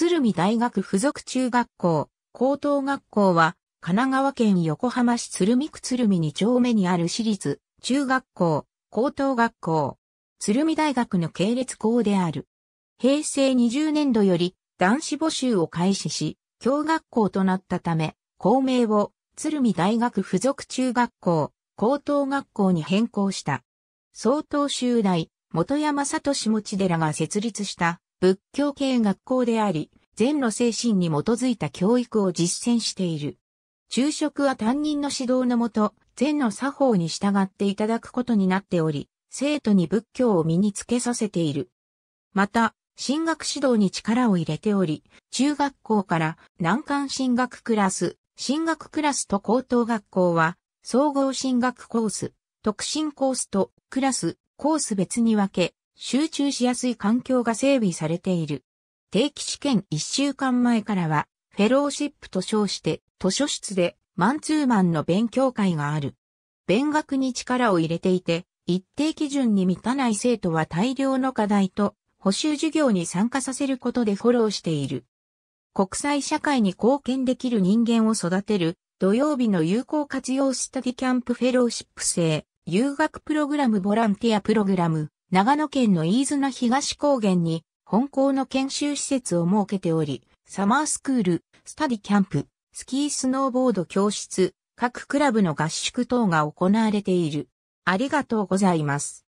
鶴見大学附属中学校、高等学校は、神奈川県横浜市鶴見区鶴見2丁目にある私立、中学校、高等学校、鶴見大学の系列校である。平成20年度より男子募集を開始し、教学校となったため、校名を鶴見大学附属中学校、高等学校に変更した。総統集大、元山里持寺が設立した仏教系学校であり、禅の精神に基づいた教育を実践している。昼食は担任の指導のもと、禅の作法に従っていただくことになっており、生徒に仏教を身につけさせている。また、進学指導に力を入れており、中学校から難関進学クラス、進学クラスと高等学校は、総合進学コース、特進コースとクラス、コース別に分け、集中しやすい環境が整備されている。定期試験1週間前からは、フェローシップと称して、図書室でマンツーマンの勉強会がある。勉学に力を入れていて、一定基準に満たない生徒は大量の課題と補修授業に参加させることでフォローしている。国際社会に貢献できる人間を育てる土曜日の有効活用スタディキャンプフェローシップ制、留学プログラムボランティアプログラム。長野県の飯綱東高原に本校の研修施設を設けており、サマースクール、スタディキャンプ、スキースノーボード教室、各クラブの合宿等が行われている。ありがとうございます。